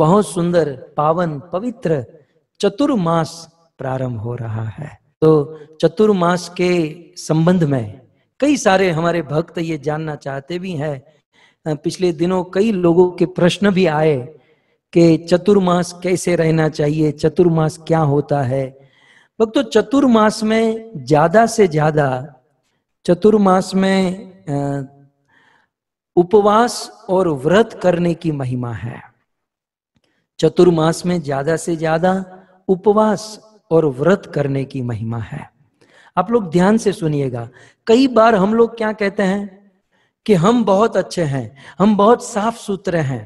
बहुत सुंदर पावन पवित्र चतुर्मास प्रारंभ हो रहा है तो चतुर्मास के संबंध में कई सारे हमारे भक्त ये जानना चाहते भी हैं पिछले दिनों कई लोगों के प्रश्न भी आए कि चतुर्मास कैसे रहना चाहिए चतुर्मास क्या होता है भक्तों चतुर्मास में ज्यादा से ज्यादा चतुर्मास में उपवास और व्रत करने की महिमा है चतुर्मास में ज्यादा से ज्यादा उपवास और व्रत करने की महिमा है आप लोग ध्यान से सुनिएगा कई बार हम लोग क्या कहते हैं कि हम बहुत अच्छे हैं हम बहुत साफ सुथरे हैं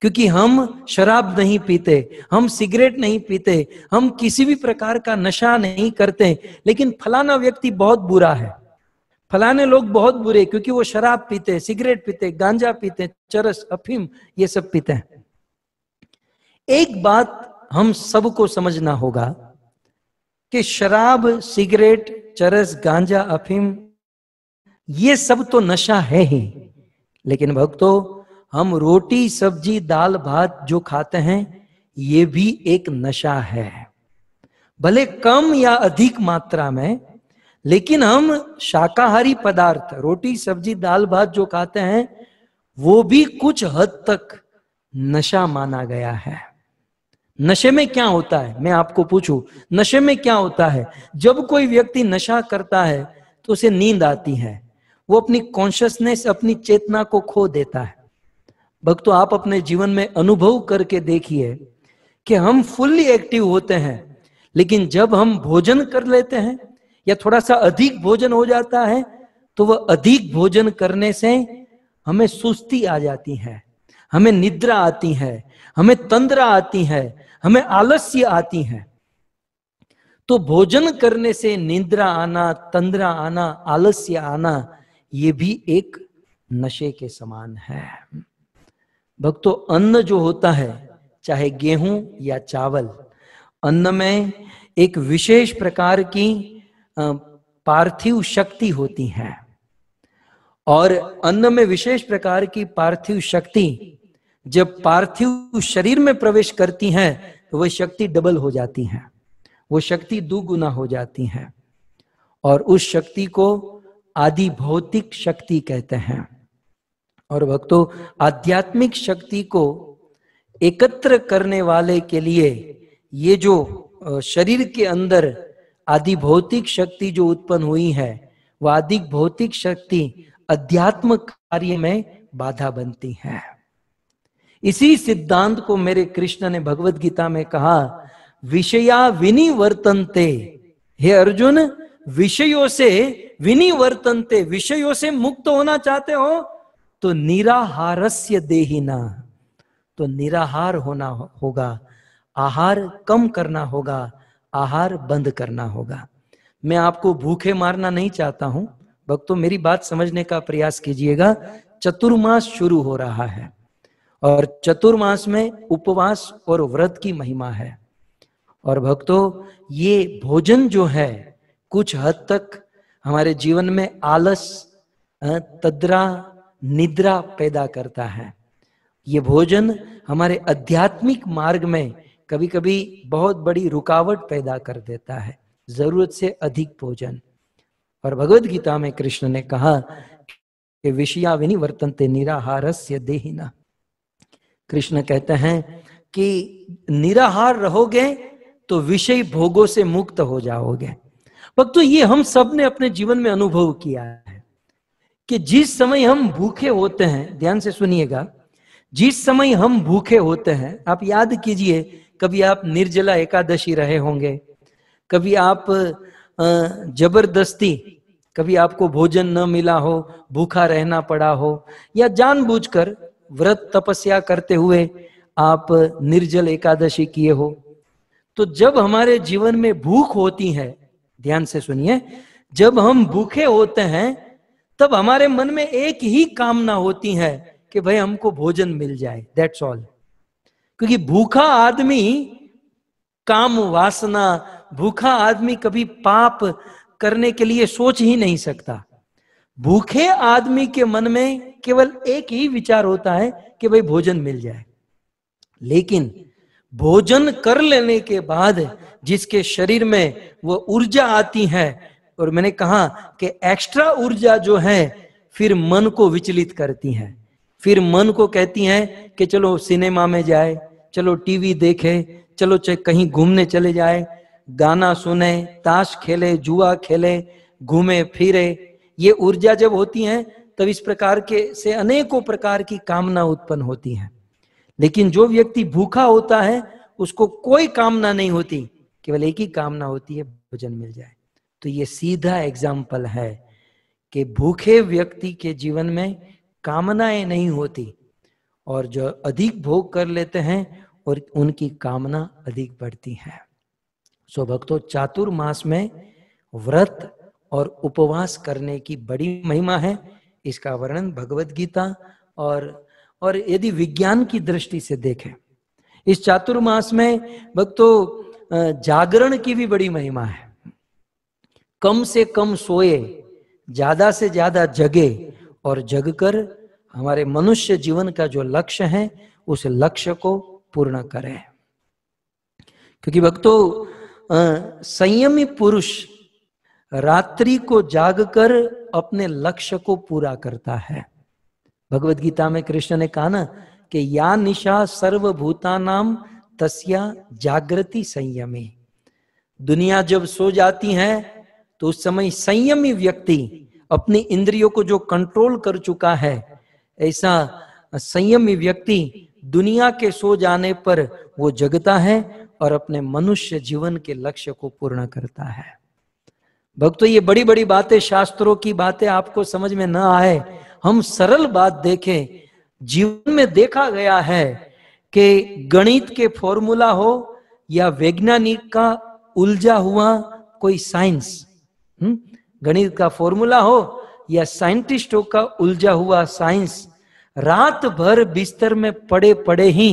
क्योंकि हम शराब नहीं पीते हम सिगरेट नहीं पीते हम किसी भी प्रकार का नशा नहीं करते लेकिन फलाना व्यक्ति बहुत बुरा है फलाने लोग बहुत बुरे क्योंकि वो शराब पीते सिगरेट पीते गांजा पीते चरस अफीम ये सब पीते हैं एक बात हम सबको समझना होगा कि शराब सिगरेट चरस गांजा अफीम ये सब तो नशा है ही लेकिन भक्तों हम रोटी सब्जी दाल भात जो खाते हैं ये भी एक नशा है भले कम या अधिक मात्रा में लेकिन हम शाकाहारी पदार्थ रोटी सब्जी दाल भात जो खाते हैं वो भी कुछ हद तक नशा माना गया है नशे में क्या होता है मैं आपको पूछूं नशे में क्या होता है जब कोई व्यक्ति नशा करता है तो उसे नींद आती है वो अपनी कॉन्शियसनेस अपनी चेतना को खो देता है भक्तों आप अपने जीवन में अनुभव करके देखिए कि हम फुल्ली एक्टिव होते हैं लेकिन जब हम भोजन कर लेते हैं या थोड़ा सा अधिक भोजन हो जाता है तो वह अधिक भोजन करने से हमें सुस्ती आ जाती है हमें निद्रा आती है हमें तंद्रा आती है हमें आलस्य आती है तो भोजन करने से निंद्रा आना तंद्रा आना आलस्य आना ये भी एक नशे के समान है भक्तों अन्न जो होता है चाहे गेहूं या चावल अन्न में एक विशेष प्रकार की पार्थिव शक्ति होती है और अन्न में विशेष प्रकार की पार्थिव शक्ति जब पार्थिव शरीर में प्रवेश करती हैं तो वह शक्ति डबल हो जाती हैं वो शक्ति दुगुना हो जाती हैं और उस शक्ति को आदि भौतिक शक्ति कहते हैं और भक्तों आध्यात्मिक शक्ति को एकत्र करने वाले के लिए ये जो शरीर के अंदर आदि भौतिक शक्ति जो उत्पन्न हुई है वह आदि भौतिक शक्ति अध्यात्म कार्य में बाधा बनती है इसी सिद्धांत को मेरे कृष्ण ने भगवत गीता में कहा विषया विनिवर्तनते हे अर्जुन विषयों से विनिवर्तनते विषयों से मुक्त होना चाहते हो तो निराहारस्य देहिना तो निराहार होना होगा आहार कम करना होगा आहार बंद करना होगा मैं आपको भूखे मारना नहीं चाहता हूं भक्तों मेरी बात समझने का प्रयास कीजिएगा चतुर्मास शुरू हो रहा है और चतुर्मास में उपवास और व्रत की महिमा है और भक्तों ये भोजन जो है कुछ हद तक हमारे जीवन में आलस तद्रा निद्रा पैदा करता है ये भोजन हमारे आध्यात्मिक मार्ग में कभी कभी बहुत बड़ी रुकावट पैदा कर देता है जरूरत से अधिक भोजन और भगवत गीता में कृष्ण ने कहा कि विषया विनिवर्तनते निराहारस्य देहिना कृष्ण कहते हैं कि निराहार रहोगे तो विषय भोगों से मुक्त हो जाओगे भक्तों ये हम सब ने अपने जीवन में अनुभव किया है कि जिस समय हम भूखे होते हैं ध्यान से सुनिएगा जिस समय हम भूखे होते हैं आप याद कीजिए कभी आप निर्जला एकादशी रहे होंगे कभी आप जबरदस्ती कभी आपको भोजन न मिला हो भूखा रहना पड़ा हो या जानबूझकर व्रत तपस्या करते हुए आप निर्जल एकादशी किए हो तो जब हमारे जीवन में भूख होती है ध्यान से सुनिए जब हम भूखे होते हैं तब हमारे मन में एक ही कामना होती है कि भाई हमको भोजन मिल जाए दैट्स ऑल क्योंकि भूखा आदमी काम वासना भूखा आदमी कभी पाप करने के लिए सोच ही नहीं सकता भूखे आदमी के मन में केवल एक ही विचार होता है कि भाई भोजन मिल जाए लेकिन भोजन कर लेने के बाद जिसके शरीर में वो ऊर्जा आती है और मैंने कहा कि एक्स्ट्रा ऊर्जा जो है फिर मन को विचलित करती है फिर मन को कहती है कि चलो सिनेमा में जाए चलो टीवी देखे चलो चाहे कहीं घूमने चले जाए गाना सुने ताश खेले जुआ खेले घूमे फिरे ये ऊर्जा जब होती है तब इस प्रकार के से अनेकों प्रकार की कामना उत्पन्न होती है लेकिन जो व्यक्ति भूखा होता है उसको कोई कामना नहीं होती केवल एक ही कामना होती है भोजन मिल जाए तो ये सीधा एग्जाम्पल है कि भूखे व्यक्ति के जीवन में कामनाएं नहीं होती और जो अधिक भोग कर लेते हैं और उनकी कामना अधिक बढ़ती है सो भक्तों चातुर्मास में व्रत और उपवास करने की बड़ी महिमा है इसका वर्णन भगवत गीता और और यदि विज्ञान की दृष्टि से देखें इस चातुर्मास में भक्तों जागरण की भी बड़ी महिमा है कम से कम सोए ज्यादा से ज्यादा जगे और जगकर हमारे मनुष्य जीवन का जो लक्ष्य है उस लक्ष्य को पूर्ण करें क्योंकि भक्तों संयमी पुरुष रात्रि को जागकर अपने लक्ष्य को पूरा करता है भगवत गीता में कृष्ण ने कहा ना कि या निशा सर्वभूता नाम तस्या जागृति संयमी दुनिया जब सो जाती है तो उस समय संयमी व्यक्ति अपनी इंद्रियों को जो कंट्रोल कर चुका है ऐसा संयमी व्यक्ति दुनिया के सो जाने पर वो जगता है और अपने मनुष्य जीवन के लक्ष्य को पूर्ण करता है भक्तों ये बड़ी बड़ी बातें शास्त्रों की बातें आपको समझ में ना आए हम सरल बात देखें जीवन में देखा गया है कि गणित के फॉर्मूला हो या वैज्ञानिक का उलझा हुआ कोई साइंस हम्म, गणित का फॉर्मूला हो या साइंटिस्टों का उलझा हुआ साइंस रात भर बिस्तर में पड़े पड़े ही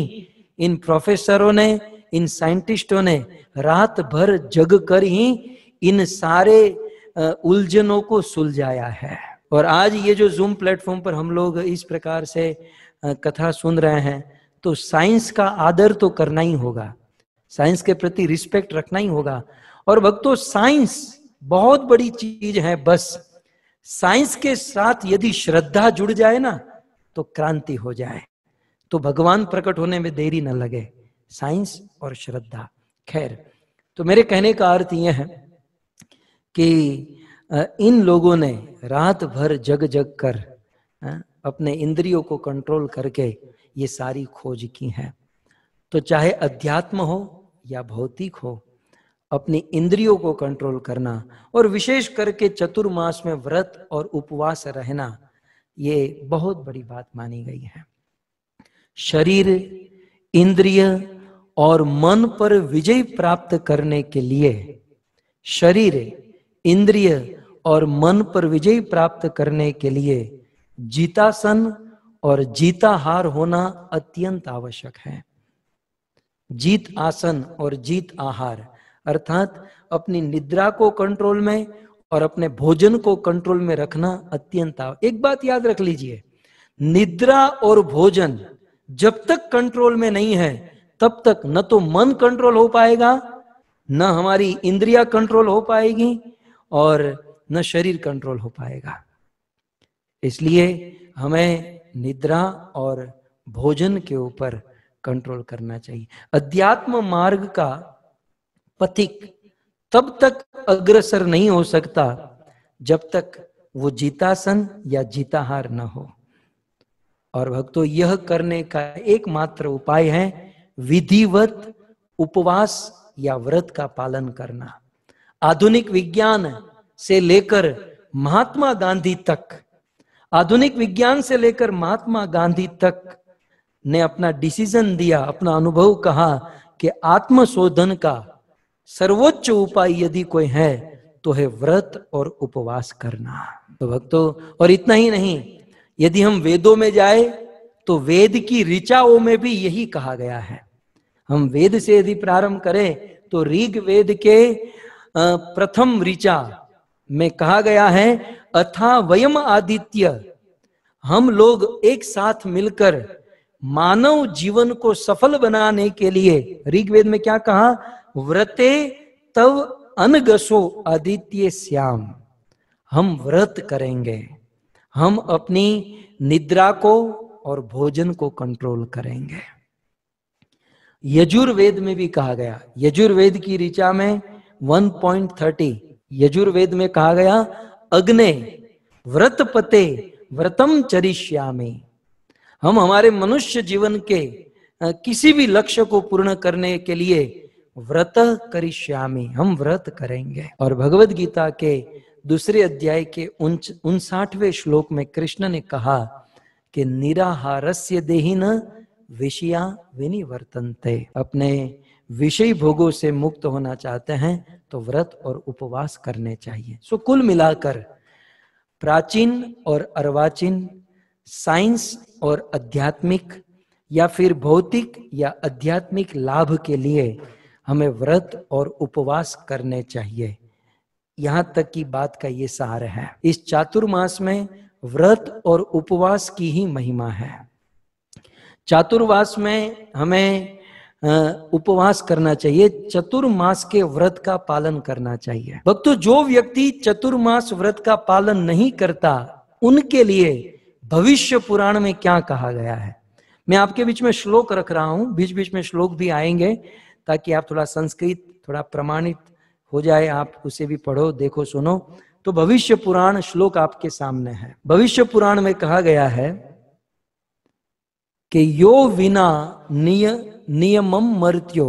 इन प्रोफेसरों ने इन साइंटिस्टों ने रात भर जग कर ही इन सारे उलझनों को सुलझाया है और आज ये जो जूम प्लेटफॉर्म पर हम लोग इस प्रकार से कथा सुन रहे हैं तो साइंस का आदर तो करना ही होगा साइंस के प्रति रिस्पेक्ट रखना ही होगा और भक्तों साइंस बहुत बड़ी चीज है बस साइंस के साथ यदि श्रद्धा जुड़ जाए ना तो क्रांति हो जाए तो भगवान प्रकट होने में देरी न लगे साइंस और श्रद्धा खैर तो मेरे कहने का अर्थ यह है कि इन लोगों ने रात भर जग जग कर अपने इंद्रियों को कंट्रोल करके ये सारी खोज की है तो चाहे अध्यात्म हो या भौतिक हो अपनी इंद्रियों को कंट्रोल करना और विशेष करके चतुर्मास में व्रत और उपवास रहना ये बहुत बड़ी बात मानी गई है शरीर इंद्रिय और मन पर विजय प्राप्त करने के लिए शरीर इंद्रिय और मन पर विजय प्राप्त करने के लिए जीतासन और जीताहार होना अत्यंत आवश्यक है जीत आसन और जीत आहार अर्थात अपनी निद्रा को कंट्रोल में और अपने भोजन को कंट्रोल में रखना अत्यंत एक बात याद रख लीजिए निद्रा और भोजन जब तक कंट्रोल में नहीं है तब तक न तो मन कंट्रोल हो पाएगा न हमारी इंद्रिया कंट्रोल हो पाएगी और न शरीर कंट्रोल हो पाएगा इसलिए हमें निद्रा और भोजन के ऊपर कंट्रोल करना चाहिए अध्यात्म मार्ग का पथिक तब तक अग्रसर नहीं हो सकता जब तक वो जीतासन या जीताहार न हो और भक्तों यह करने का एकमात्र उपाय है विधिवत उपवास या व्रत का पालन करना आधुनिक विज्ञान से लेकर महात्मा गांधी तक आधुनिक विज्ञान से लेकर महात्मा गांधी तक ने अपना डिसीजन दिया अपना अनुभव कहा कि आत्मशोधन का सर्वोच्च उपाय यदि कोई है तो है व्रत और उपवास करना तो भक्तों और इतना ही नहीं यदि हम वेदों में जाए तो वेद की ऋचाओं में भी यही कहा गया है हम वेद से यदि प्रारंभ करें तो ऋग वेद के प्रथम ऋचा में कहा गया है अथा वयम आदित्य हम लोग एक साथ मिलकर मानव जीवन को सफल बनाने के लिए ऋग्वेद में क्या कहा व्रते तव अनगसो आदित्य श्याम हम व्रत करेंगे हम अपनी निद्रा को और भोजन को कंट्रोल करेंगे यजुर्वेद में भी कहा गया यजुर्वेद की ऋचा में 1.30 यजुर्वेद में कहा गया अग्ने व्रत पते व्रतम चरिष्यामे हम हमारे मनुष्य जीवन के किसी भी लक्ष्य को पूर्ण करने के लिए व्रत करिष्यामी हम व्रत करेंगे और भगवद गीता के दूसरे अध्याय के उनसाठवें श्लोक में कृष्ण ने कहा कि निराहारस्य देही न विषया विनिवर्तनते अपने विषय भोगों से मुक्त होना चाहते हैं तो व्रत और उपवास करने चाहिए सो कुल मिलाकर प्राचीन और अर्वाचीन साइंस और आध्यात्मिक या फिर भौतिक या आध्यात्मिक लाभ के लिए हमें व्रत और उपवास करने चाहिए यहां तक की बात का ये सार है इस चातुर्मास में व्रत और उपवास की ही महिमा है चातुर्वास में हमें उपवास करना चाहिए चतुर्मास के व्रत का पालन करना चाहिए भक्तों जो व्यक्ति चतुर्मास व्रत का पालन नहीं करता उनके लिए भविष्य पुराण में क्या कहा गया है मैं आपके बीच में श्लोक रख रहा हूं बीच बीच में श्लोक भी आएंगे ताकि आप थोड़ा संस्कृत थोड़ा प्रमाणित हो जाए आप उसे भी पढ़ो देखो सुनो तो भविष्य पुराण श्लोक आपके सामने है भविष्य पुराण में कहा गया है कि यो विना निय नियमम मर्त्यो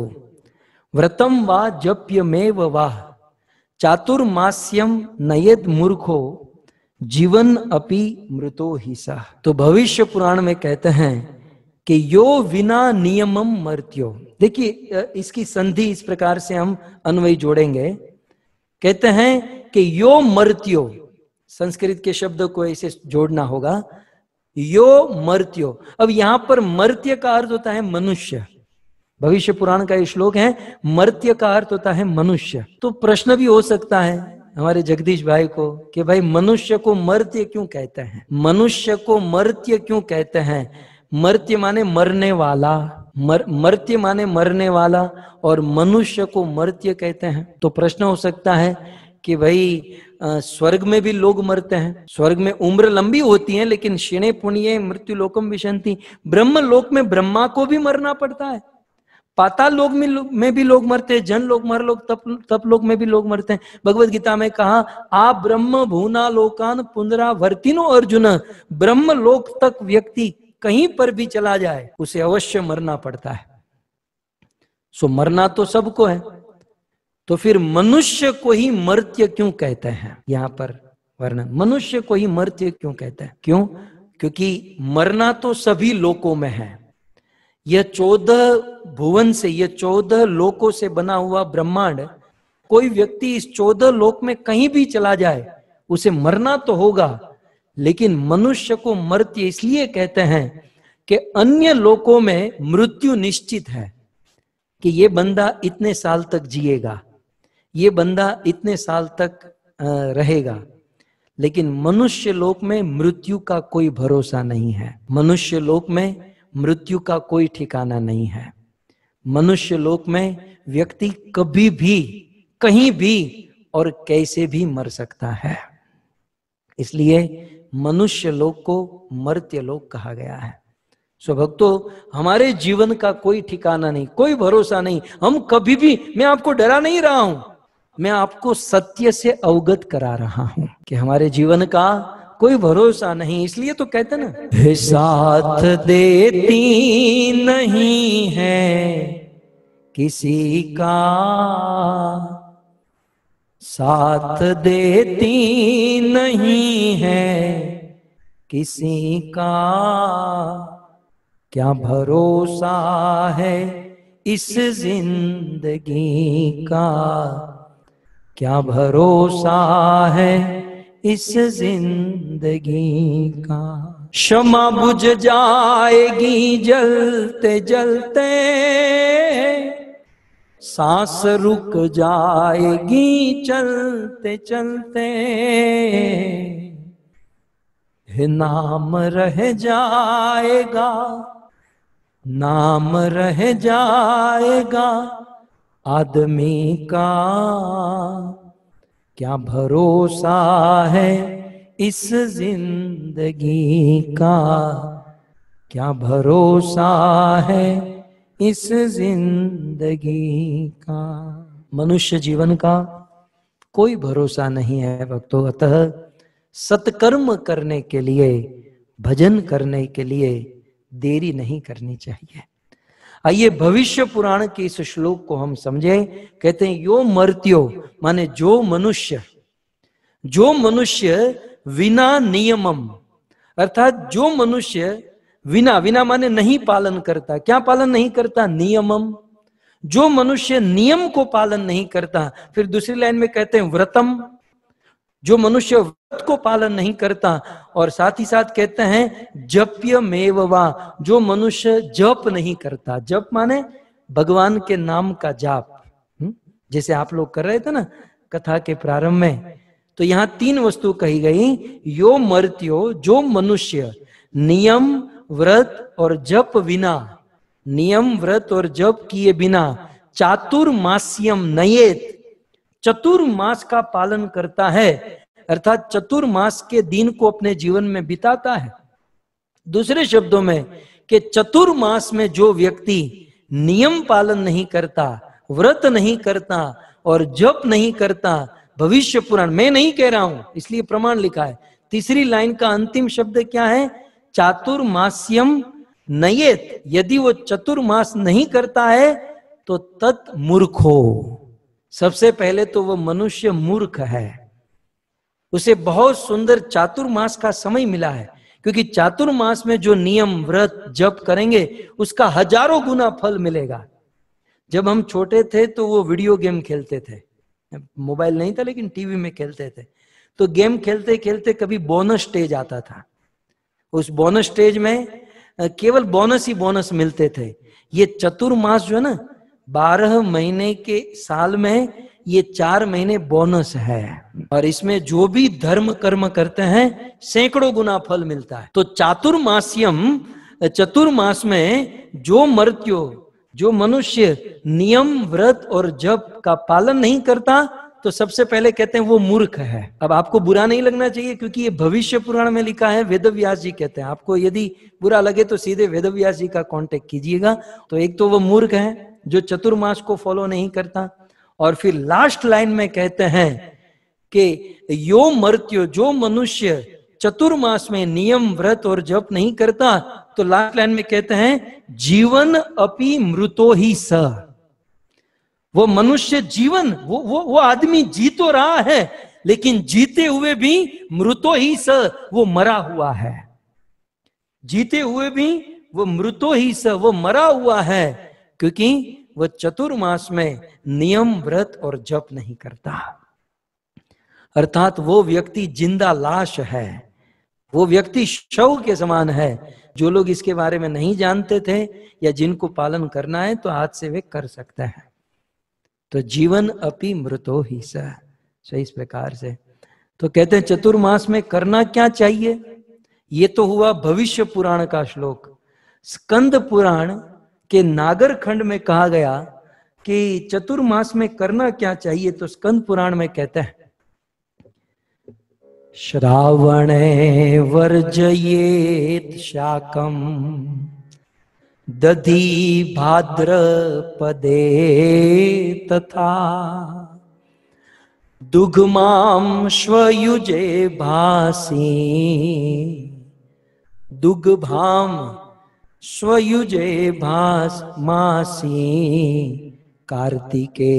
व्रतम वा जप्यमेव वाह चातुर्मास्यम नयेद मूर्खो जीवन अपि मृतो ही सह तो भविष्य पुराण में कहते हैं कि यो विना नियमम मर्त्यो देखिए इसकी संधि इस प्रकार से हम अन्वय जोड़ेंगे कहते हैं कि यो मर्त्यो संस्कृत के शब्द को ऐसे जोड़ना होगा यो मर्त्यो अब यहां पर मर्त्य का अर्थ होता है मनुष्य भविष्य पुराण का ये श्लोक है मर्त्य का अर्थ होता है मनुष्य तो प्रश्न भी हो सकता है हमारे जगदीश भाई को कि भाई मनुष्य को मर्त्य क्यों कहते हैं मनुष्य को मर्त्य क्यों कहते हैं मर्त्य माने मरने वाला मर, मर्त्य माने मरने वाला और मनुष्य को मर्त्य कहते हैं तो प्रश्न हो सकता है कि भाई स्वर्ग में भी लोग मरते हैं स्वर्ग में उम्र लंबी होती है लेकिन शिणे पुण्य मृत्यु लोकम विशंति ब्रह्म लोक में ब्रह्मा को भी मरना पड़ता है पाताल लोक में, में भी लोग मरते हैं जन लोग मर लोग तप तप लोक में भी लोग मरते हैं भगवत गीता में कहा आ ब्रह्म भूना लोकान पुनरा वर्तिनो अर्जुन ब्रह्म लोक तक व्यक्ति कहीं पर भी चला जाए उसे अवश्य मरना पड़ता है सो मरना तो सबको है तो फिर मनुष्य को ही मर्त्य क्यों कहते हैं यहाँ पर वर्णन मनुष्य को ही मर्त्य क्यों कहते हैं क्यों क्योंकि मरना तो सभी लोकों में है यह चौदह भुवन से यह चौदह लोकों से बना हुआ ब्रह्मांड कोई व्यक्ति इस चौदह लोक में कहीं भी चला जाए उसे मरना तो होगा लेकिन मनुष्य को मर्त्य इसलिए कहते हैं कि अन्य लोकों में मृत्यु निश्चित है कि ये बंदा इतने साल तक जिएगा ये बंदा इतने साल तक रहेगा लेकिन मनुष्य लोक में मृत्यु का कोई भरोसा नहीं है मनुष्य लोक में मृत्यु का कोई ठिकाना नहीं है मनुष्य लोक में व्यक्ति कभी भी कहीं भी और कैसे भी मर सकता है इसलिए मनुष्य लोक को मर्त्य लोक कहा गया है सो भक्तो हमारे जीवन का कोई ठिकाना नहीं कोई भरोसा नहीं हम कभी भी मैं आपको डरा नहीं रहा हूं मैं आपको सत्य से अवगत करा रहा हूं कि हमारे जीवन का कोई भरोसा नहीं इसलिए तो कहते ना साथ देती नहीं है किसी का साथ देती नहीं है किसी का क्या भरोसा है इस जिंदगी का क्या भरोसा है इस जिंदगी का क्षमा बुझ जाएगी जलते जलते सांस रुक जाएगी चलते चलते नाम रह जाएगा नाम रह जाएगा आदमी का क्या भरोसा है इस जिंदगी का क्या भरोसा है इस जिंदगी का मनुष्य जीवन का कोई भरोसा नहीं है भक्तों अतः सत्कर्म करने के लिए भजन करने के लिए देरी नहीं करनी चाहिए आइए भविष्य पुराण के इस श्लोक को हम समझें कहते हैं यो मर्त्यो माने जो मनुष्य जो मनुष्य विना नियमम अर्थात जो मनुष्य बिना बिना माने नहीं पालन करता क्या पालन नहीं करता नियमम जो मनुष्य नियम को पालन नहीं करता फिर दूसरी लाइन में कहते हैं व्रतम जो मनुष्य व्रत को पालन नहीं करता और साथ ही साथ कहते हैं जप्य मेववा जो मनुष्य जप नहीं करता जप माने भगवान के नाम का जाप हम्म? जैसे आप लोग कर रहे थे ना कथा के प्रारंभ में तो यहाँ तीन वस्तु कही गई यो मर्त्यो जो मनुष्य नियम व्रत और जप बिना नियम व्रत और जप किए बिना चातुर्मास्यम नयेत चतुर्मास का पालन करता है अर्थात चतुर्मास के दिन को अपने जीवन में बिताता है दूसरे शब्दों में कि चतुर्मास में जो व्यक्ति नियम पालन नहीं करता व्रत नहीं करता और जप नहीं करता भविष्य पुराण मैं नहीं कह रहा हूं इसलिए प्रमाण लिखा है तीसरी लाइन का अंतिम शब्द क्या है चातुर्मास्यम नयेत यदि वो चतुर्मास नहीं करता है तो तत्मूर्खो सबसे पहले तो वह मनुष्य मूर्ख है उसे बहुत सुंदर चातुर्मास का समय मिला है क्योंकि चातुर्मास में जो नियम व्रत जप करेंगे उसका हजारों गुना फल मिलेगा जब हम छोटे थे तो वो वीडियो गेम खेलते थे मोबाइल नहीं था लेकिन टीवी में खेलते थे तो गेम खेलते खेलते कभी बोनस स्टेज आता था उस बोनस स्टेज में केवल बोनस ही बोनस मिलते थे ये चतुर्मास जो है ना बारह महीने के साल में ये चार महीने बोनस है और इसमें जो भी धर्म कर्म करते हैं सैकड़ों गुना फल मिलता है तो चातुर्मास्यम चतुर्मास में जो मृत्यु जो मनुष्य नियम व्रत और जप का पालन नहीं करता तो सबसे पहले कहते हैं वो मूर्ख है अब आपको बुरा नहीं लगना चाहिए क्योंकि ये भविष्य पुराण में लिखा है वेदव्यास जी कहते हैं आपको यदि बुरा लगे तो सीधे व्यास जी का कांटेक्ट कीजिएगा तो एक तो वो मूर्ख है जो चतुर्मास को फॉलो नहीं करता और फिर लास्ट लाइन में कहते हैं कि यो मृत्यु जो मनुष्य चतुर्मास में नियम व्रत और जप नहीं करता तो लास्ट लाइन में कहते हैं जीवन अपि मृतो ही स वो मनुष्य जीवन वो वो वो आदमी जी तो रहा है लेकिन जीते हुए भी मृतो ही स वो मरा हुआ है जीते हुए भी वो मृतो ही स वो मरा हुआ है क्योंकि वह चतुर्मास में नियम व्रत और जप नहीं करता अर्थात वो व्यक्ति जिंदा लाश है वो व्यक्ति शव के समान है जो लोग इसके बारे में नहीं जानते थे या जिनको पालन करना है तो हाथ से वे कर सकते हैं तो जीवन अपि मृतो ही सही इस प्रकार से तो कहते हैं चतुर्मास में करना क्या चाहिए ये तो हुआ भविष्य पुराण का श्लोक स्कंद पुराण कि नागर खंड में कहा गया कि चतुर्मास में करना क्या चाहिए तो स्कंद पुराण में कहते हैं श्रावण वर्जये शाकम दधी भाद्र पदे तथा दुग्माम स्वयुजे भासी दुग्भाम स्वयुजे भास मासी कार्तिके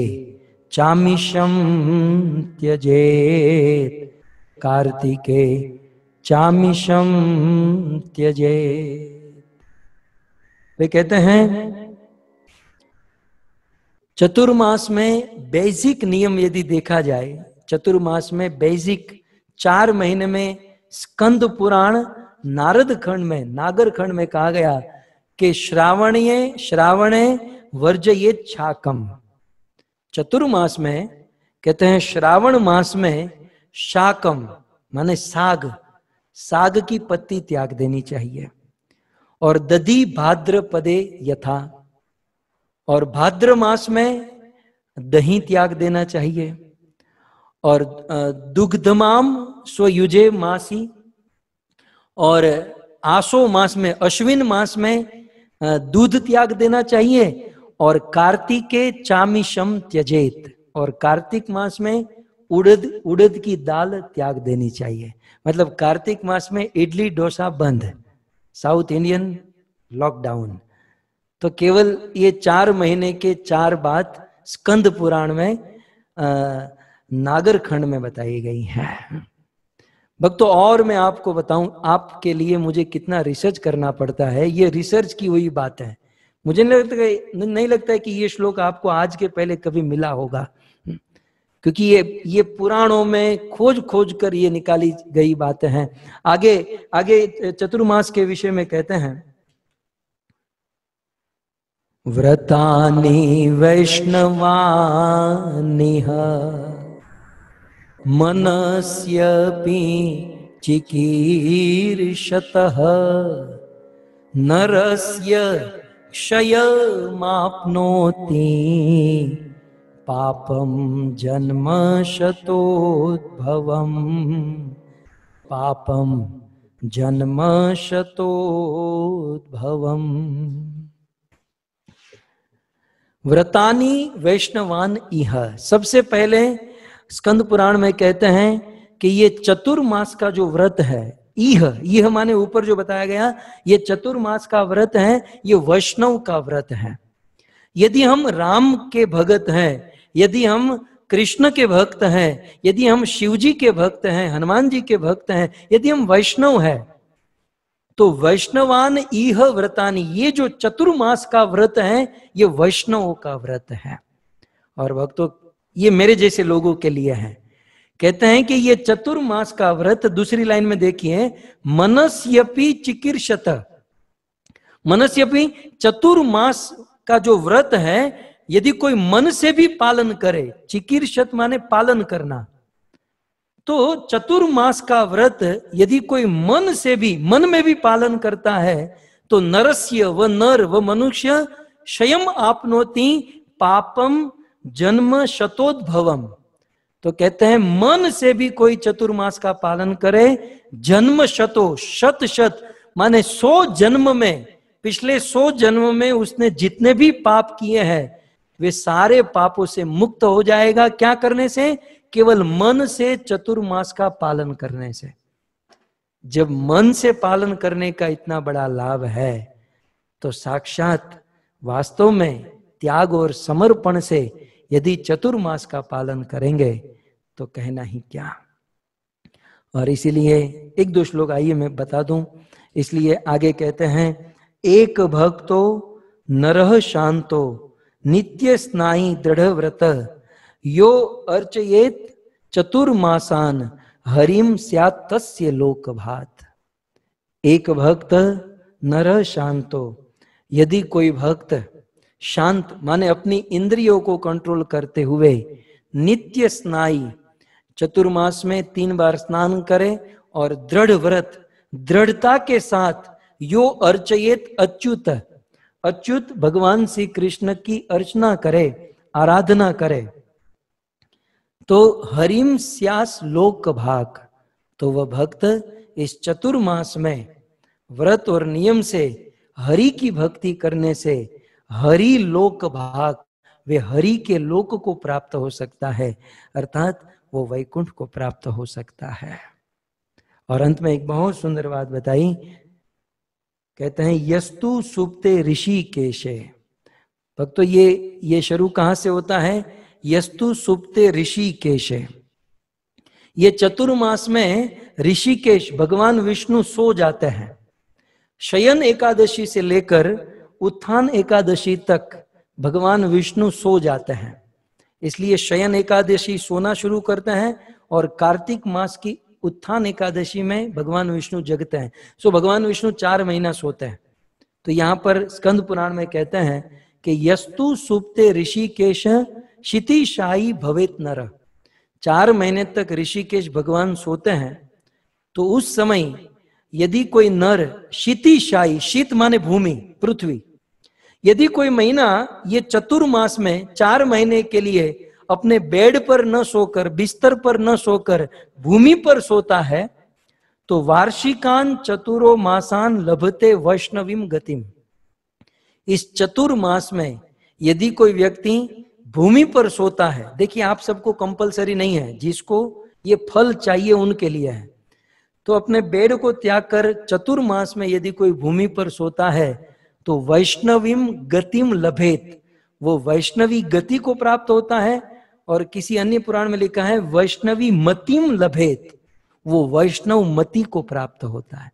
चामिशम त्यजेत कार्तिके चामिशम त्यजेत वे कहते हैं चतुर्मास में बेसिक नियम यदि देखा जाए चतुर्मास में बेसिक चार महीने में स्कंद पुराण नारद खंड में नागर खंड में कहा गया कि श्रावणीय श्रावणे वर्ज ये छाकम चतुर्मास में कहते हैं श्रावण मास में शाकम माने साग साग की पत्ती त्याग देनी चाहिए और दधी भाद्र पदे यथा और भाद्र मास में दही त्याग देना चाहिए और दुग्धमाम स्वयुजे मासी और आसो मास में अश्विन मास में दूध त्याग देना चाहिए और कार्तिक चामिशम त्यजेत और कार्तिक मास में उड़द उड़द की दाल त्याग देनी चाहिए मतलब कार्तिक मास में इडली डोसा बंद साउथ इंडियन लॉकडाउन तो केवल ये चार महीने के चार बात स्कंद पुराण में अः नागरखंड में बताई गई है भक्तों और मैं आपको बताऊं आपके लिए मुझे कितना रिसर्च करना पड़ता है ये रिसर्च की हुई बात है मुझे नहीं लगता नहीं लगता है कि ये श्लोक आपको आज के पहले कभी मिला होगा हम्म, क्योंकि ये ये पुराणों में खोज खोज कर ये निकाली गई बातें हैं आगे आगे चतुर्मास के विषय में कहते हैं व्रतानि वैष्णवानिहा मनस्यपि चिकीर्षतः नरस्य क्षयमाप्नोति पापं जन्म शतोद्भवम् पापम जन्म शतोद्भवम् व्रतानी वैष्णवान इह सबसे पहले स्कंद पुराण में कहते हैं कि ये चतुर्मास का जो व्रत है इह यह माने ऊपर जो बताया गया ये चतुर्मास का व्रत है ये वैष्णव का व्रत है यदि हम राम के भगत हैं यदि हम कृष्ण के भक्त हैं यदि हम शिव जी के भक्त हैं हनुमान जी के भक्त हैं यदि हम वैष्णव हैं तो वैष्णवान इह व्रतानी ये जो चतुर्मास का व्रत है ये वैष्णव का व्रत है और भक्तों ये मेरे जैसे लोगों के लिए है कहते हैं कि ये चतुर्मास का व्रत दूसरी लाइन में देखिए मनस्यपि चिकित्सत मनस्यपि चतुर्मास का जो व्रत है यदि कोई मन से भी पालन करे चिकित्सत माने पालन करना तो चतुर्मास का व्रत यदि कोई मन से भी मन में भी पालन करता है तो नरस्य व नर व मनुष्य स्वयं आपनोती पापम जन्म शतोद्भवम तो कहते हैं मन से भी कोई चतुर्मास का पालन करे जन्म शतो शत शत माने सो जन्म में पिछले सौ जन्म में उसने जितने भी पाप किए हैं वे सारे पापों से मुक्त हो जाएगा क्या करने से केवल मन से चतुर्मास का पालन करने से जब मन से पालन करने का इतना बड़ा लाभ है तो साक्षात वास्तव में त्याग और समर्पण से यदि चतुर्मास का पालन करेंगे तो कहना ही क्या और इसीलिए एक दो श्लोक आइए मैं बता दूं इसलिए आगे कहते हैं एक भक्तो नरह शांतो नित्य स्नायी दृढ़ व्रत यो अर्चयेत चतुर्मासान हरिम स्यात लोक भात एक भक्त नरह शांतो यदि कोई भक्त शांत माने अपनी इंद्रियों को कंट्रोल करते हुए नित्य स्नाई चतुर्मास में तीन बार स्नान करें और दृढ़ व्रत दृढ़ता के साथ यो अर्चयेत अच्युत अच्युत भगवान श्री कृष्ण की अर्चना करे आराधना करे तो हरिम स्यास लोक भाग तो वह भक्त इस चतुर्मास में व्रत और नियम से हरि की भक्ति करने से हरि लोक भाग वे हरि के लोक को प्राप्त हो सकता है अर्थात वो वैकुंठ को प्राप्त हो सकता है और अंत में एक बहुत सुंदर बात बताई कहते हैं यस्तु सुप्ते ऋषि केशे भक्तो ये ये शुरू कहां से होता है यस्तु सुप्ते ऋषि केशे ये चतुर्मास में ऋषिकेश भगवान विष्णु सो जाते हैं शयन एकादशी से लेकर उत्थान एकादशी तक भगवान विष्णु सो जाते हैं इसलिए शयन एकादशी सोना शुरू करते हैं और कार्तिक मास की उत्थान एकादशी में भगवान विष्णु जगते हैं सो भगवान विष्णु चार महीना सोते हैं तो यहाँ पर स्कंद पुराण में कहते हैं कि यस्तु सुप्ते ऋषिकेश क्षितिशाही भवेत नर चार महीने तक ऋषिकेश भगवान सोते हैं तो उस समय यदि कोई नर शीतिशाही शीत माने भूमि पृथ्वी यदि कोई महीना ये चतुर्मास में चार महीने के लिए अपने बेड पर न सोकर बिस्तर पर न सोकर भूमि पर सोता है तो वार्षिकान चतुरो मासान लभते वैष्णवीम गतिम इस चतुर्मास में यदि कोई व्यक्ति भूमि पर सोता है देखिए आप सबको कंपलसरी नहीं है जिसको ये फल चाहिए उनके लिए है तो अपने बेड को त्याग कर चतुर्मास में यदि कोई भूमि पर सोता है तो वैष्णवीम गतिम लभेत वो वैष्णवी गति को प्राप्त होता है और किसी अन्य पुराण में लिखा है वैष्णवी मतिम लभेत वो वैष्णव मति को प्राप्त होता है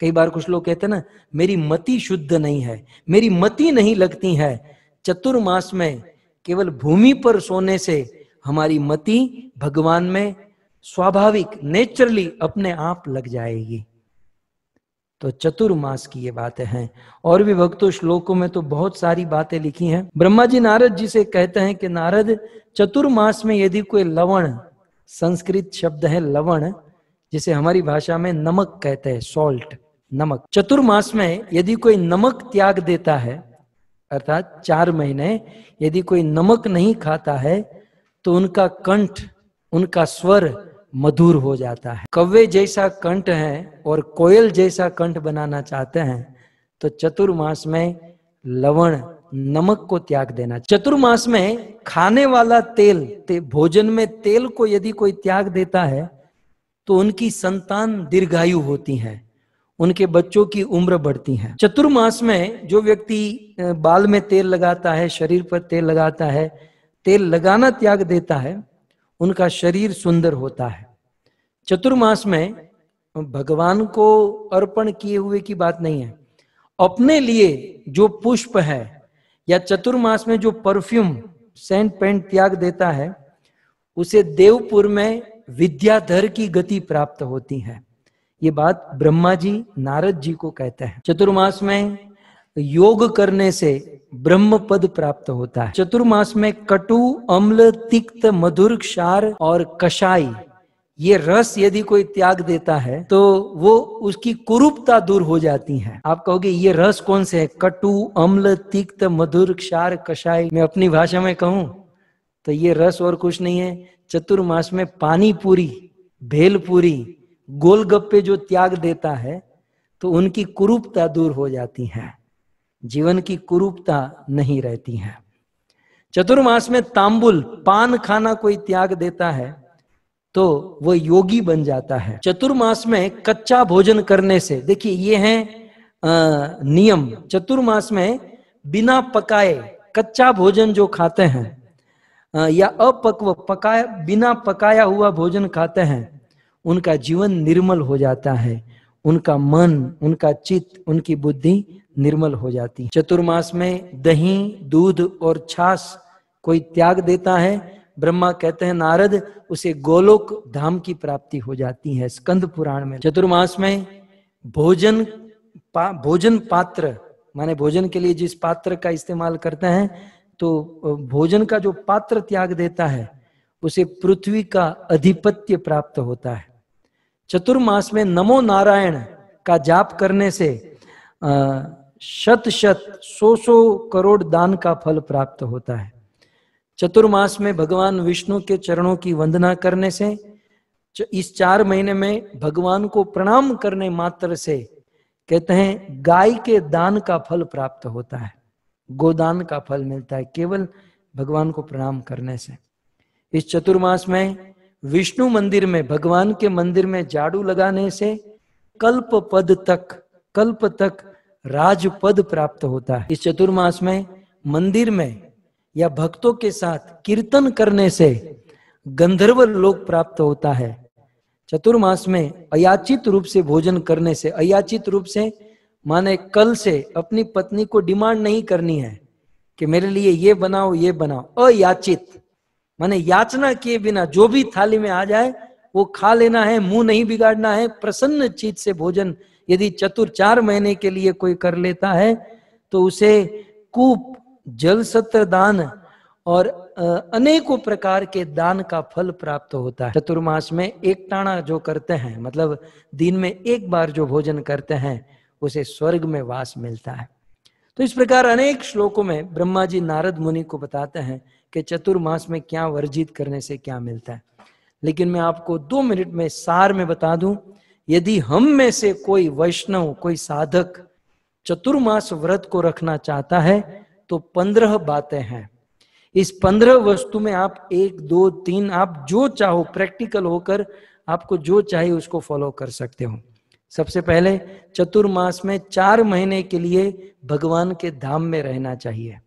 कई बार कुछ लोग कहते हैं ना मेरी मति शुद्ध नहीं है मेरी मति नहीं लगती है चतुर्मास में केवल भूमि पर सोने से हमारी मति भगवान में स्वाभाविक नेचुरली अपने आप लग जाएगी तो चतुर्मास की ये बातें हैं और भी भक्तों श्लोकों में तो बहुत सारी बातें लिखी हैं ब्रह्मा जी नारद जी से कहते हैं कि नारद चतुर्मास में यदि कोई लवण संस्कृत शब्द है लवण जिसे हमारी भाषा में नमक कहते हैं सॉल्ट नमक चतुर्मास में यदि कोई नमक त्याग देता है अर्थात चार महीने यदि कोई नमक नहीं खाता है तो उनका कंठ उनका स्वर मधुर हो जाता है कव्वे जैसा कंठ है और कोयल जैसा कंठ बनाना चाहते हैं तो चतुर्मास में लवण नमक को त्याग देना चतुर्मास में खाने वाला तेल ते, भोजन में तेल को यदि कोई त्याग देता है तो उनकी संतान दीर्घायु होती है उनके बच्चों की उम्र बढ़ती है चतुर्मास में जो व्यक्ति बाल में तेल लगाता है शरीर पर तेल लगाता है तेल लगाना त्याग देता है उनका शरीर सुंदर होता है चतुर्मास में भगवान को अर्पण किए हुए की बात नहीं है अपने लिए जो पुष्प है या चतुर्मास में जो परफ्यूम सेंट पेंट त्याग देता है उसे देवपुर में विद्याधर की गति प्राप्त होती है ये बात ब्रह्मा जी नारद जी को कहते हैं चतुर्मास में योग करने से ब्रह्म पद प्राप्त होता है चतुर्मास में कटु अम्ल तिक्त मधुर क्षार और कषाई ये रस यदि कोई त्याग देता है तो वो उसकी कुरूपता दूर हो जाती है आप कहोगे ये रस कौन से है कटु अम्ल तिक्त मधुर क्षार कषाय मैं अपनी भाषा में कहूं तो ये रस और कुछ नहीं है चतुर्मास में पानी पूरी पूरी गोलगप्पे जो त्याग देता है तो उनकी कुरूपता दूर हो जाती है जीवन की कुरूपता नहीं रहती है चतुर्मास में तांबुल पान खाना कोई त्याग देता है तो वो योगी बन जाता है चतुर्मास में कच्चा भोजन करने से देखिए ये है नियम चतुर्मास में बिना पकाए कच्चा भोजन जो खाते हैं या अपक्व पकाया बिना पकाया हुआ भोजन खाते हैं उनका जीवन निर्मल हो जाता है उनका मन उनका चित्त उनकी बुद्धि निर्मल हो जाती चतुर्मास में दही दूध और छाछ कोई त्याग देता है ब्रह्मा कहते हैं नारद उसे गोलोक धाम की प्राप्ति हो जाती है स्कंद पुराण में चतुर्मास में भोजन पा, भोजन पात्र माने भोजन के लिए जिस पात्र का इस्तेमाल करते हैं तो भोजन का जो पात्र त्याग देता है उसे पृथ्वी का अधिपत्य प्राप्त होता है चतुर्मास में नमो नारायण का जाप करने से शत शत सो सौ करोड़ दान का फल प्राप्त होता है चतुर्मास में भगवान विष्णु के चरणों की वंदना करने से इस चार महीने में भगवान को प्रणाम करने मात्र से कहते हैं गाय के दान का फल प्राप्त होता है गोदान का फल मिलता है केवल भगवान को प्रणाम करने से इस चतुर्मास में विष्णु मंदिर में भगवान के मंदिर में झाड़ू लगाने से कल्प पद तक कल्प तक राजपद प्राप्त होता है इस चतुर्मास में मंदिर में या भक्तों के साथ कीर्तन करने से गंधर्व लोक प्राप्त होता है चतुर्मास में अयाचित रूप से भोजन करने से अयाचित रूप से माने कल से अपनी पत्नी को डिमांड नहीं करनी है कि मेरे लिए ये बनाओ ये बनाओ अयाचित माने याचना किए बिना जो भी थाली में आ जाए वो खा लेना है मुंह नहीं बिगाड़ना है प्रसन्न चीज से भोजन यदि चतुर चार महीने के लिए कोई कर लेता है तो उसे कूप जल सत्र दान और अनेकों प्रकार के दान का फल प्राप्त होता है चतुर्मास में एक टाणा जो करते हैं मतलब दिन में एक बार जो भोजन करते हैं उसे स्वर्ग में वास मिलता है तो इस प्रकार अनेक श्लोकों में ब्रह्मा जी नारद मुनि को बताते हैं कि चतुर्मास में क्या वर्जित करने से क्या मिलता है लेकिन मैं आपको दो मिनट में सार में बता दूं यदि हम में से कोई वैष्णव कोई साधक चतुर्मास व्रत को रखना चाहता है तो पंद्रह बातें हैं इस पंद्रह वस्तु में आप एक दो तीन आप जो चाहो प्रैक्टिकल होकर आपको जो चाहिए उसको फॉलो कर सकते हो सबसे पहले चतुर्मास में चार महीने के लिए भगवान के धाम में रहना चाहिए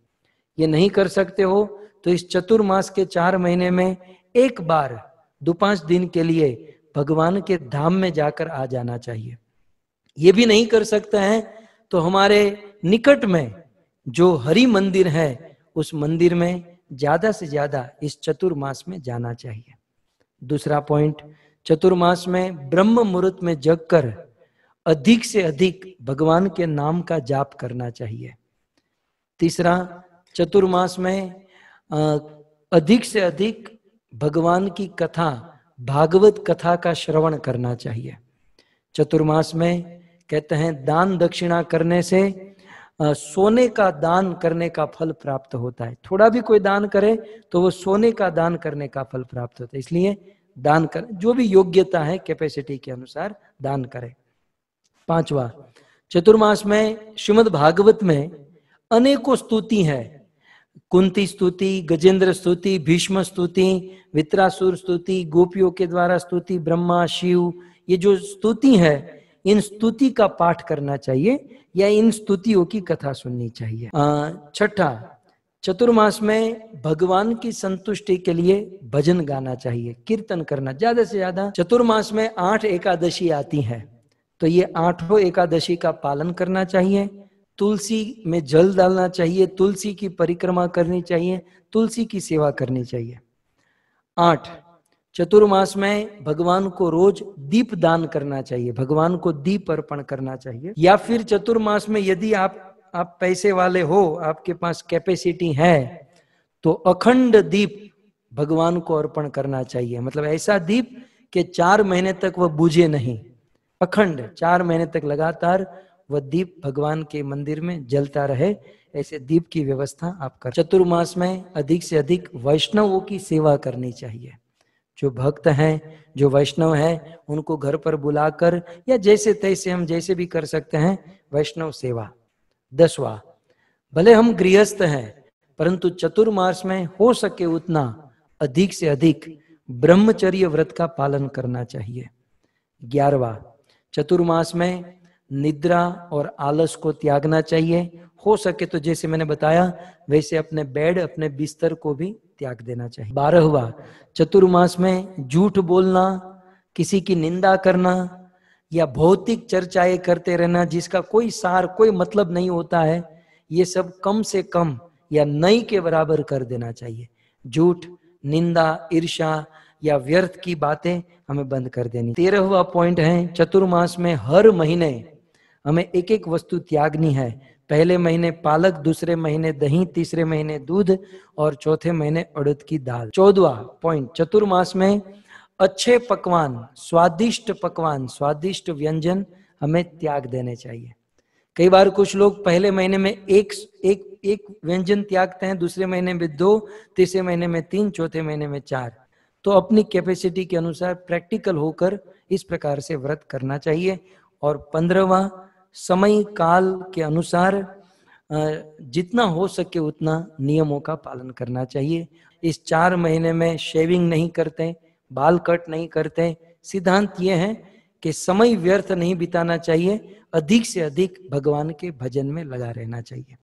ये नहीं कर सकते हो तो इस चतुर्मास के चार महीने में एक बार दो पांच दिन के लिए भगवान के धाम में जाकर आ जाना चाहिए ये भी नहीं कर सकते हैं तो हमारे निकट में जो हरि मंदिर है उस मंदिर में ज्यादा से ज्यादा इस चतुर्मास में जाना चाहिए दूसरा पॉइंट चतुर्मास में ब्रह्म मुहूर्त में जग कर अधिक से अधिक भगवान के नाम का जाप करना चाहिए तीसरा चतुर्मास में अधिक से अधिक भगवान की कथा भागवत कथा का श्रवण करना चाहिए चतुर्मास में कहते हैं दान दक्षिणा करने से आ, सोने का दान करने का फल प्राप्त होता है थोड़ा भी कोई दान करे तो वो सोने का दान करने का फल प्राप्त होता है इसलिए दान कर जो भी योग्यता है कैपेसिटी के अनुसार दान करें पांचवा चतुर्मास में श्रीमद भागवत में अनेकों स्तुति है कुंती स्तुति गजेंद्र स्तुति भीष्म स्तुति वित्रासुर स्तुति गोपियों के द्वारा स्तुति ब्रह्मा शिव ये जो स्तुति है इन स्तुति का पाठ करना चाहिए या इन स्तुतियों की कथा सुननी चाहिए छठा चतुर्मास में भगवान की संतुष्टि के लिए भजन गाना चाहिए कीर्तन करना ज्यादा से ज्यादा चतुर्मास में आठ एकादशी आती है तो ये आठों एकादशी का पालन करना चाहिए तुलसी में जल डालना चाहिए तुलसी की परिक्रमा करनी चाहिए तुलसी की सेवा करनी चाहिए आठ चतुर्मास में भगवान को रोज दीप दान करना चाहिए भगवान को दीप अर्पण करना चाहिए या फिर चतुर्मास में यदि आप आप पैसे वाले हो आपके पास कैपेसिटी है तो अखंड दीप भगवान को अर्पण करना चाहिए मतलब ऐसा दीप कि चार महीने तक वह बूझे नहीं अखंड चार महीने तक लगातार वह दीप भगवान के मंदिर में जलता रहे ऐसे दीप की व्यवस्था आप कर चतुर्मास में अधिक से अधिक वैष्णवों की सेवा करनी चाहिए जो भक्त हैं जो वैष्णव हैं उनको घर पर बुलाकर या जैसे तैसे हम जैसे भी कर सकते हैं वैष्णव सेवा दसवा भले हम गृहस्थ हैं परंतु चतुर्मास में हो सके उतना अधिक से अधिक ब्रह्मचर्य व्रत का पालन करना चाहिए ग्यारवा चतुर्मास में निद्रा और आलस को त्यागना चाहिए हो सके तो जैसे मैंने बताया वैसे अपने बेड अपने बिस्तर को भी त्याग देना चाहिए बारहवा चतुर्मास में झूठ बोलना किसी की निंदा करना या भौतिक चर्चाएं करते रहना जिसका कोई सार कोई मतलब नहीं होता है ये सब कम से कम या नई के बराबर कर देना चाहिए झूठ निंदा ईर्षा या व्यर्थ की बातें हमें बंद कर देनी तेरहवा पॉइंट है चतुर्मास में हर महीने हमें एक एक वस्तु त्यागनी है पहले महीने पालक दूसरे महीने दही तीसरे महीने दूध और चौथे महीने उड़द की दाल चौदवा पॉइंट चतुर्मास में अच्छे पकवान स्वादिष्ट पकवान स्वादिष्ट व्यंजन हमें त्याग देने चाहिए कई बार कुछ लोग पहले महीने में एक एक एक व्यंजन त्यागते हैं दूसरे महीने में दो तीसरे महीने में तीन चौथे महीने में चार तो अपनी कैपेसिटी के अनुसार प्रैक्टिकल होकर इस प्रकार से व्रत करना चाहिए और पंद्रहवा समय काल के अनुसार जितना हो सके उतना नियमों का पालन करना चाहिए इस चार महीने में शेविंग नहीं करते बाल कट नहीं करते सिद्धांत ये है कि समय व्यर्थ नहीं बिताना चाहिए अधिक से अधिक भगवान के भजन में लगा रहना चाहिए